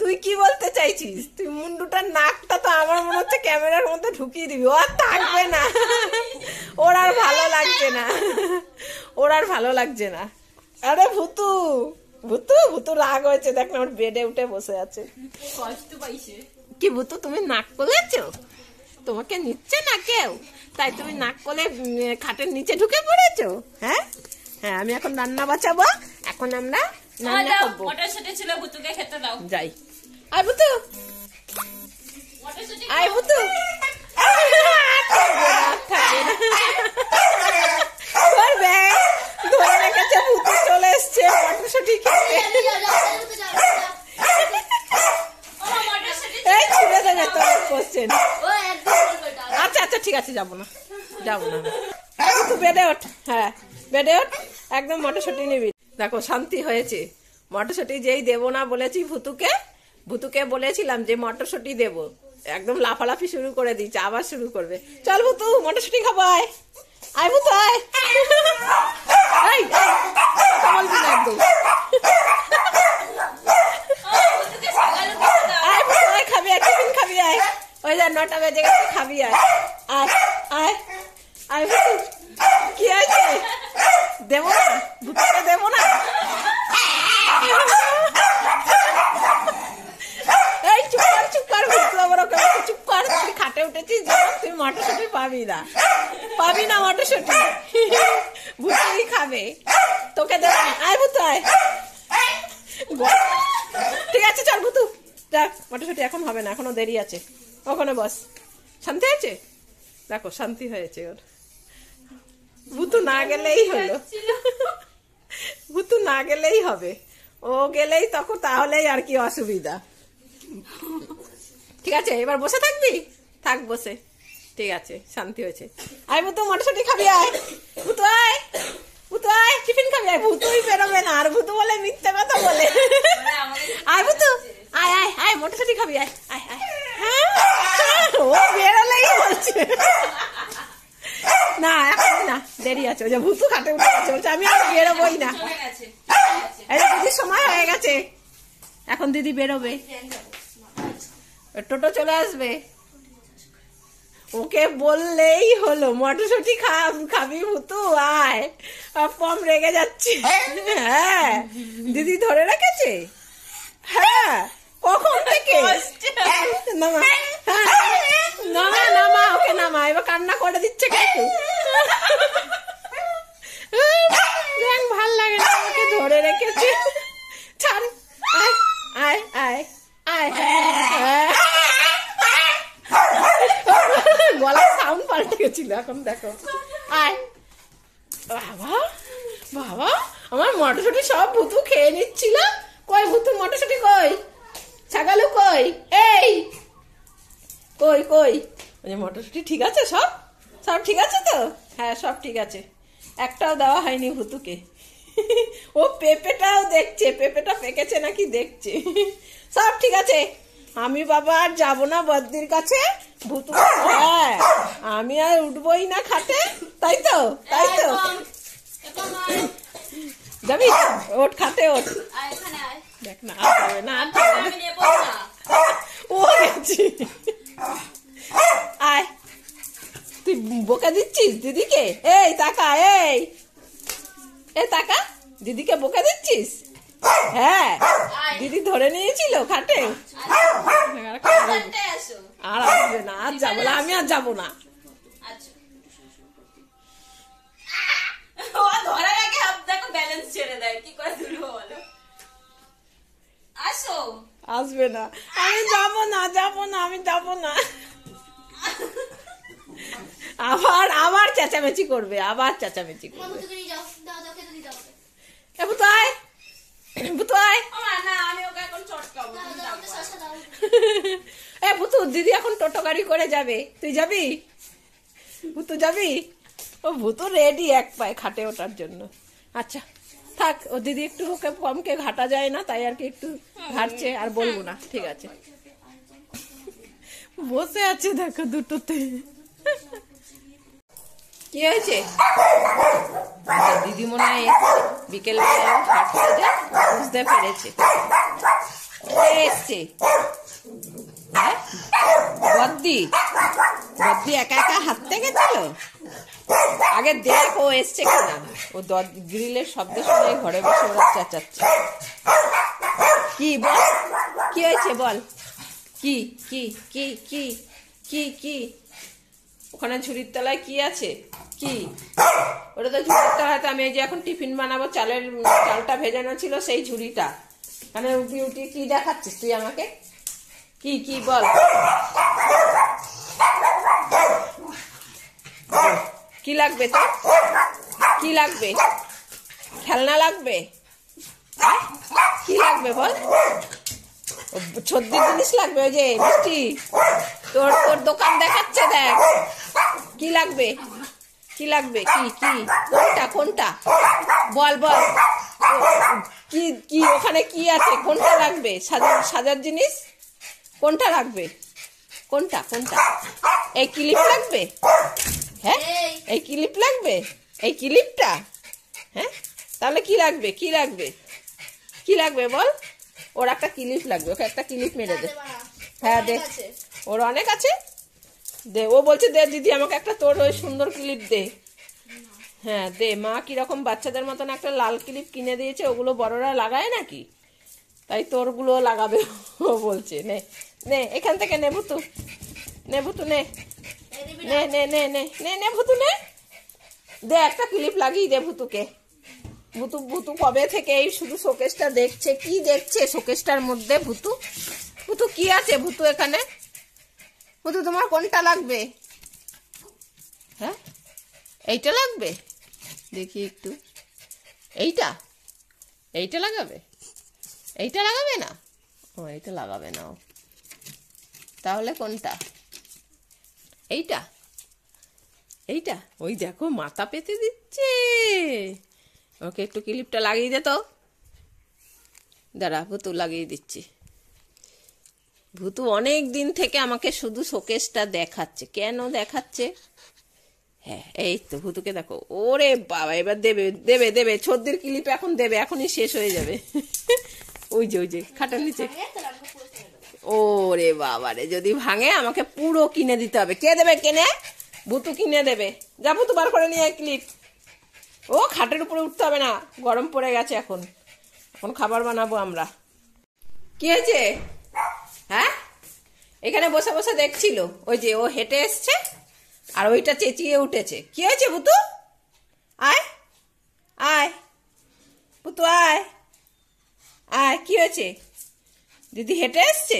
তুই কি বলতে চাইছিস তুই মুন্ডুটার নাকটা তো আমার মনে হচ্ছে ক্যামেরার মধ্যে ঢুকিয়ে দিবি ও আর থাকবে না ওর আর ভালো লাগছে না ওর আর ভালো লাগছে না আরে ভুতু ভুতু ভুতু রাগ হয়েছে দেখ না ওর বেডে উঠে বসে আছে কি ভুতু তুমি নাক কলেছো তোমাকে নিচ্ছে না কেউ তাই তুমি নাক কলে খাটের নিচে ঢুকে পড়েছো হ্যাঁ হ্যাঁ আমি এখন রান্না বাঁচাবো এখন আমরা ছিল বুতুকে খেতে যাই বুতু চলে এই আচ্ছা আচ্ছা ঠিক আছে যাবো না যাবো না বেডে ওঠ হ্যাঁ বেডে ওঠ একদম মটরশুটি নিবি দেখো শান্তি হয়েছে মটরশুঁটি যেই দেব না বলেছি ভুতুকে ভুতুকে বলেছিলাম যে মটরশুঁটি দেব একদম লাফালাফি শুরু করে দিচ্ছে আবার শুরু করবে চল ভুতু মটরশুঁটি খাবো আয় ভুতু আয় খাবি আয় টিফিন খাবি আয় ওই যা নটা বেজে গেছে খাবি আয় কেটেছিস জানো তুই মটরশুঁটি পাবি না পাবি না মটরশুঁটি ভুতুরি খাবে তোকে দেবে আয় ভুতু আয় ঠিক আছে চল ভুতু দেখ মটরশুঁটি এখন হবে না এখনো দেরি আছে ওখানে বস শান্তি আছে দেখো শান্তি হয়েছে ওর ভুতু না গেলেই হলো ভুতু না গেলেই হবে ও গেলেই তখন তাহলেই আর কি অসুবিধা ঠিক আছে এবার বসে থাকবি থাক বসে ঠিক আছে শান্তি হয়েছে আয় বুতু মটরশুটি খাবি আয় ভুতু আয় ভুতু আয় টিফিন খাবি আয় ভুতুই পেরোবে না আর ভুতু বলে মিথ্যে কথা বলে আয় ভুতু আয় আয় আয় মটরশুটি খাবি আয় আয় আয় হ্যাঁ, ও বেরোলেই বলছে না এখন না দেরি আছে ওই যে ভুতু খাটে উঠে গেছে বলছে আমি আর বেরোবই না এই দিদির সময় হয়ে গেছে এখন দিদি বেরোবে টোটো চলে আসবে ওকে বললেই হলো মটরশুটি খাবি ভুতু আয় পম রেগে যাচ্ছে হ্যাঁ? হ্যাঁ দিদি ধরে রেখেছে হ্যাঁ কখন থেকে হ্যাঁ, নামা হ্যাঁ। নামা নামা ওকে নামা এবার কান্না করে দিচ্ছে কাকু ভাল লাগে না ওকে ধরে রেখেছে ছাড় আয় আয় আয় আয় গলার সাউন্ড পাল্টে গেছিল এখন দেখো আয় বাবা বাবা আমার মটরশুটি সব ভুতু খেয়ে নিচ্ছিল কই ভুতু মটরশুটি কই ছাগালু কই এই কই কই মানে মটরশুটি ঠিক আছে সব সব ঠিক আছে তো হ্যাঁ সব ঠিক আছে একটাও দেওয়া হয়নি ভুতুকে ও পেঁপেটাও দেখছে পেঁপেটা পেকেছে নাকি দেখছে সব ঠিক আছে আমি বাবা আর যাবো না বদ্দির কাছে ভুতু হ্যাঁ আমি আর উঠবোই না খাটে তাই তো তাই তো যাবি ওঠ খাতে ওঠ দেখ না ও গেছি আয় তুই বোকা দিচ্ছিস দিদিকে এই তাকা এই এ তাকা দিদিকে বোকা দিচ্ছিস হ্যাঁ দিদি ধরে নিয়েছিল খাটে আর আসবে না আর যাবো না আমি আর যাবো না আসবে না আমি যাব না যাব না আমি যাব না আবার আবার চেঁচামেচি করবে আবার চেঁচামেচি করবে তাই ভুতুয়াই এ ভুতু দিদি এখন টোটো গাড়ি করে যাবে তুই যাবি ভুতু যাবি ও ভুতু রেডি এক পায়ে খাটে ওটার জন্য আচ্ছা থাক ও দিদি একটু ওকে কমকে ঘাটা যায় না তাই আর কি একটু ঘাটছে আর বলবো না ঠিক আছে বসে আছে দেখো দুটোতে কি হয়েছে আচ্ছা, দিদি মনে হয় বিকেলবেলা হাঁটতে বুঝতে পেরেছে এসছে হ্যাঁ বদ্দি বদ্দি একা একা হাঁটতে গেছিল আগে দেখ ও এসছে কিনা ও গ্রিলের শব্দ শুনে ঘরে বসে ওরা চেঁচাচ্ছে কি বল কি হয়েছে বল কি কি কি কি কি কি ওখানে ঝুড়ির তলায় কি আছে কি ওটা তো ঝুড়িটা হয়তো আমি এই যে এখন টিফিন বানাবো চালের চালটা ভেজানো ছিল সেই ঝুড়িটা মানে বিউটি কি দেখাচ্ছিস তুই আমাকে কি কি বল কি লাগবে তো কি লাগবে খেলনা লাগবে হ্যাঁ? কি লাগবে বল সর্দির জিনিস লাগবে ওই যে মিষ্টি তোর তোর দোকান দেখাচ্ছে দেখ কি লাগবে কি লাগবে কি কি কোনটা কোনটা বল বল কি কি ওখানে কি আছে কোনটা লাগবে সাজার সাজার জিনিস কোনটা লাগবে কোনটা কোনটা এই ক্লিপ লাগবে হ্যাঁ এই ক্লিপ লাগবে এই ক্লিপটা হ্যাঁ তাহলে কি লাগবে কি লাগবে কি লাগবে বল ওর একটা ক্লিপ লাগবে ওকে একটা ক্লিপ মেরে দে হ্যাঁ দে হ্যাঁ, ওর অনেক আছে দে ও বলছে দে দিদি আমাকে একটা তোর ওই সুন্দর ক্লিপ দে হ্যাঁ দে মা কিরকম বাচ্চাদের মতন একটা লাল ক্লিপ কিনে দিয়েছে ওগুলো বড়রা লাগায় নাকি তাই তোরগুলো লাগাবে ও বলছে নে নে এখান থেকে নে ভুতু নে ভুতু নে নে নে নে নে নে নে ভুতু নে দে একটা ক্লিপ লাগিয়ে দে ভুতুকে ভুতু ভুতু কবে থেকে এই শুধু শোকেশটা দেখছে কি দেখছে শোকেশটার মধ্যে ভুতু ভুতু কি আছে ভুতু এখানে বলতো তোমার কোনটা লাগবে হ্যাঁ এইটা লাগবে দেখি একটু এইটা এইটা লাগাবে এইটা লাগাবে না ও এইটা লাগাবে না তাহলে কোনটা এইটা এইটা ওই দেখো মাথা পেতে দিচ্ছে ওকে একটু ক্লিপটা লাগিয়ে দে তো দাঁড়া পুতুল লাগিয়ে দিচ্ছি ভূতু অনেক দিন থেকে আমাকে শুধু শোকেসটা দেখাচ্ছে কেন দেখাচ্ছে হ্যাঁ এই তো ভুতুকে দেখো ওরে বাবা এবার দেবে দেবে দেবে ছদ্দের ক্লিপ এখন দেবে এখনই শেষ হয়ে যাবে ওই যে ওই যে খাটার নিচে ওরে বাবা রে যদি ভাঙে আমাকে পুরো কিনে দিতে হবে কে দেবে কেনে ভুতু কিনে দেবে যা ভূতু বার করে নিয়ে ক্লিপ ও খাটের উপরে উঠতে হবে না গরম পড়ে গেছে এখন এখন খাবার বানাবো আমরা কি হয়েছে এখানে বসে বসে দেখছিল ওই যে ও হেঁটে এসছে আর ওইটা চেঁচিয়ে উঠেছে কি হয়েছে বুতু আয় আয় পুতু আয় আয় কি হয়েছে দিদি হেঁটে এসছে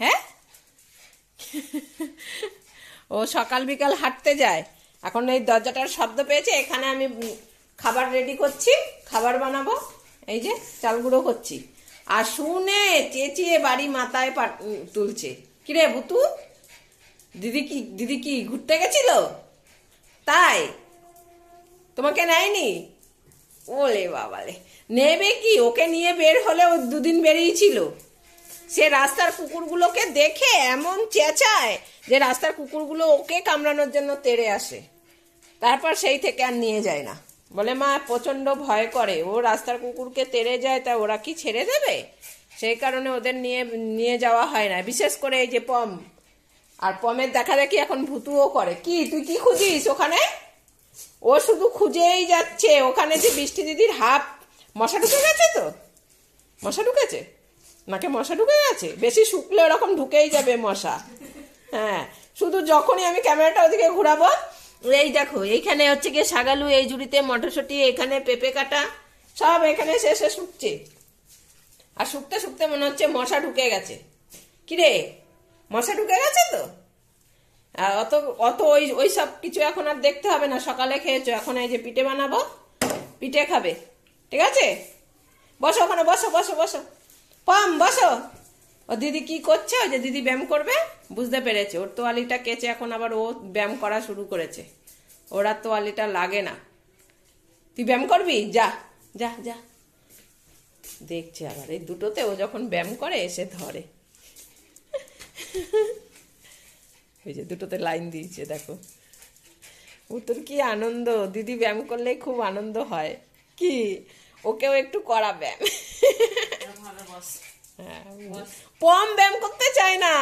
হ্যাঁ ও সকাল বিকাল হাঁটতে যায় এখন এই দরজাটার শব্দ পেয়েছে এখানে আমি খাবার রেডি করছি খাবার বানাবো এই যে চালগুঁড়ো করছি আর শুনে চেঁচিয়ে বাড়ি মাথায় তুলছে কিরে বুতু দিদি কি দিদি কি ঘুরতে গেছিল তাই তোমাকে নেয়নি ওলে বাবালে নেবে কি ওকে নিয়ে বের হলে ও দুদিন বেরিয়েছিল সে রাস্তার কুকুরগুলোকে দেখে এমন চেঁচায় যে রাস্তার কুকুরগুলো ওকে কামড়ানোর জন্য তেড়ে আসে তারপর সেই থেকে আর নিয়ে যায় না বলে মা প্রচণ্ড ভয় করে ও রাস্তার কুকুরকে তেড়ে যায় তা ওরা কি ছেড়ে দেবে সেই কারণে ওদের নিয়ে নিয়ে যাওয়া হয় না বিশেষ করে এই যে পম আর পমের দেখা দেখি এখন ভুতুও করে কি তুই কি খুঁজিস ওখানে ও শুধু খুঁজেই যাচ্ছে ওখানে যে বৃষ্টি দিদির হাফ মশা ঢুকে গেছে তো মশা ঢুকেছে নাকে মশা ঢুকে গেছে বেশি শুকলে ওরকম ঢুকেই যাবে মশা হ্যাঁ শুধু যখনই আমি ক্যামেরাটা ওদিকে ঘুরাবো এই দেখো এইখানে হচ্ছে গিয়ে সাগালু এই জুড়িতে মটরশুঁটি এখানে পেঁপে কাটা সব এখানে শেষে শুকছে আর শুকতে শুকতে মনে হচ্ছে মশা ঢুকে গেছে কিরে মশা ঢুকে গেছে তো অত অত ওই ওই সব কিছু এখন আর দেখতে হবে না সকালে খেয়েছো এখন এই যে পিঠে বানাবো পিঠে খাবে ঠিক আছে বসো ওখানে বসো বসো বসো পাম বসো ও দিদি কি করছে ওই যে দিদি ব্যায়াম করবে বুঝতে পেরেছে ওর তোয়ালিটা কেচে এখন আবার ও ব্যায়াম করা শুরু করেছে ওরা তোয়ালিটা লাগে না তুই ব্যায়াম করবি যা যা যা দেখছে আবার এই দুটোতে ও যখন ব্যায়াম করে এসে ধরে ওই যে দুটোতে লাইন দিয়েছে দেখো ও তোর কি আনন্দ দিদি ব্যায়াম করলে খুব আনন্দ হয় কি ওকেও একটু করা ব্যায়াম হ্যাঁ, ব্যায়াম করতে চায় না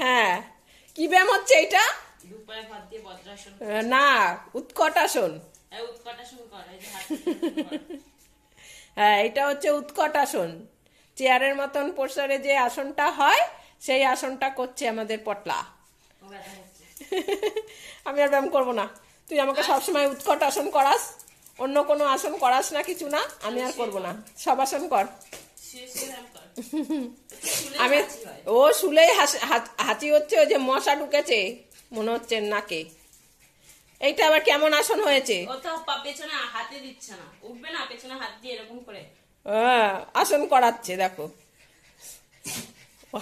হ্যাঁ কি ব্যায়াম হচ্ছে এটা না উৎকট আসন উৎকট আসন হ্যাঁ এটা হচ্ছে উৎকট আসন চেয়ারের মতন প্রসারে যে আসনটা হয় সেই আসনটা করছে আমাদের পটলা আমি আর ব্যায়াম করবো না তুই আমাকে আচ্ছা। সবসময় উৎকট আসন করাস অন্য কোনো আসন করাস না কিছু না আমি আর করব না সব আসন কর আমি ও শুলেই হাঁচি হচ্ছে ওই যে মশা ঢুকেছে মনে হচ্ছে নাকে এইটা আবার কেমন আসন হয়েছে হ্যাঁ, আসন করাচ্ছে দেখো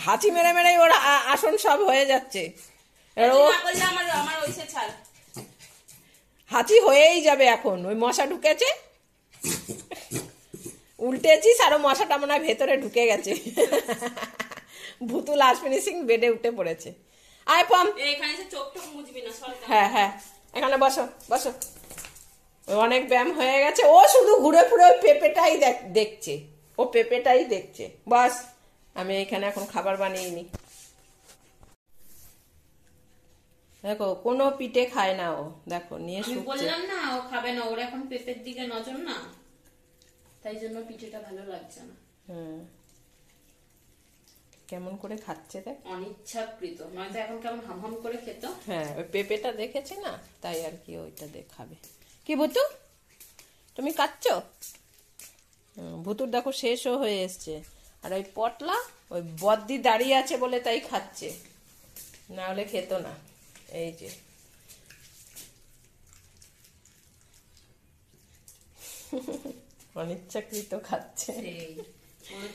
হাঁচি মেরে মেরে ওরা আসন সব হয়ে যাচ্ছে হাঁচি হয়েই যাবে এখন ওই মশা ঢুকেছে উল্টেছিস আরো মশাটা মনে হয় ভেতরে ঢুকে গেছে ভুতুল আসমিনি সিং বেডে উঠে পড়েছে আয় পম এখানে চোখ টোক মুজবি না হ্যাঁ হ্যাঁ এখানে বসো বসো অনেক ব্যায়াম হয়ে গেছে ও শুধু ঘুরে ফুরে ওই পেঁপেটাই দেখছে ও পেঁপেটাই দেখছে বাস আমি এখানে এখন খাবার বানিয়ে নি দেখো কোনো পিঠে খায় না ও দেখো নিয়ে শুকছে বললাম না ও খাবে না ওর এখন পেঁপের দিকে নজর না তাই জন্য পিঠেটা ভালো লাগছে না হুম কেমন করে খাচ্ছে দেখ অনিচ্ছাকৃত নয়তো এখন কেমন হামহাম করে খেত হ্যাঁ ওই পেঁপেটা দেখেছি না তাই আর কি ওইটা দেখাবে কি বুতু তুমি কাচ্ছ ভুতুর দেখো শেষও হয়ে এসছে আর ওই পটলা ওই বদ্দি দাঁড়িয়ে আছে বলে তাই খাচ্ছে না হলে খেত না এই যে অনিচ্ছাকৃত খাচ্ছে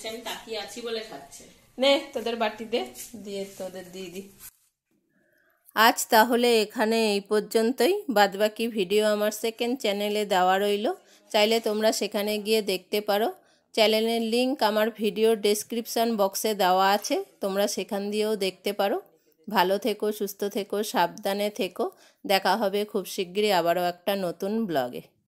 আমি তাকিয়ে আছি বলে খাচ্ছে নে তোদের বাটিতে দিয়ে তোদের দিয়ে দি আজ তাহলে এখানে এই পর্যন্তই বাদবাকি ভিডিও আমার সেকেন্ড চ্যানেলে দেওয়া রইল চাইলে তোমরা সেখানে গিয়ে দেখতে পারো চ্যানেলের লিঙ্ক আমার ভিডিও ডেসক্রিপশান বক্সে দেওয়া আছে তোমরা সেখান দিয়েও দেখতে পারো ভালো থেকো সুস্থ থেকো সাবধানে থেকো দেখা হবে খুব শীঘ্রই আবারও একটা নতুন ব্লগে